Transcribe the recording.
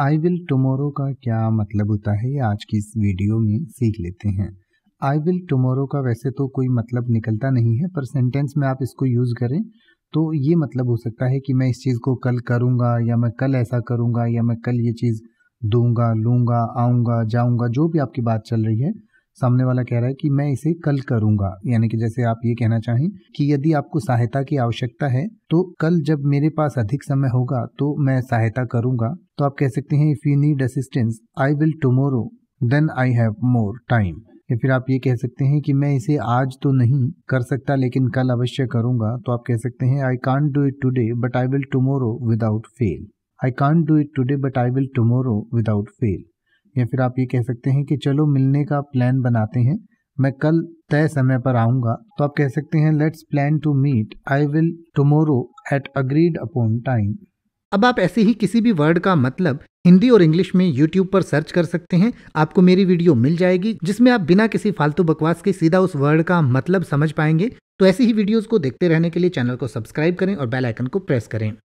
I will tomorrow का क्या मतलब होता है ये आज की इस वीडियो में सीख लेते हैं आई विल टमोरो का वैसे तो कोई मतलब निकलता नहीं है पर सेंटेंस में आप इसको यूज़ करें तो ये मतलब हो सकता है कि मैं इस चीज़ को कल करूँगा या मैं कल ऐसा करूँगा या मैं कल ये चीज़ दूंगा लूँगा आऊँगा जाऊँगा जो भी आपकी बात चल रही है सामने वाला कह रहा है कि मैं इसे कल करूंगा यानी कि जैसे आप ये कहना चाहें कि यदि आपको सहायता की आवश्यकता है तो कल जब मेरे पास अधिक समय होगा तो मैं सहायता करूंगा तो आप कह सकते हैं if you need assistance I will tomorrow then I have more time या फिर आप ये कह सकते हैं कि मैं इसे आज तो नहीं कर सकता लेकिन कल अवश्य करूंगा तो आप कह सकते हैं I can't do it today but I will tomorrow without fail I can't do it today but I will tomorrow without fail या फिर आप ये कह सकते हैं कि चलो मिलने का प्लान बनाते हैं मैं कल तय समय पर आऊँगा तो आप कह सकते हैं let's plan to meet I will tomorrow at agreed upon time अब आप ऐसे ही किसी भी वर्ड का मतलब हिंदी और इंग्लिश में यूट्यूब पर सर्च कर सकते हैं आपको मेरी वीडियो मिल जाएगी जिसमें आप बिना किसी फालतू बकवास के सीधा उस वर्ड का मतलब समझ पाएंगे तो ऐसी ही वीडियोस को देखते रहने के लिए चैनल को सब्सक्राइब करें और बेल आइकन को प्रेस करें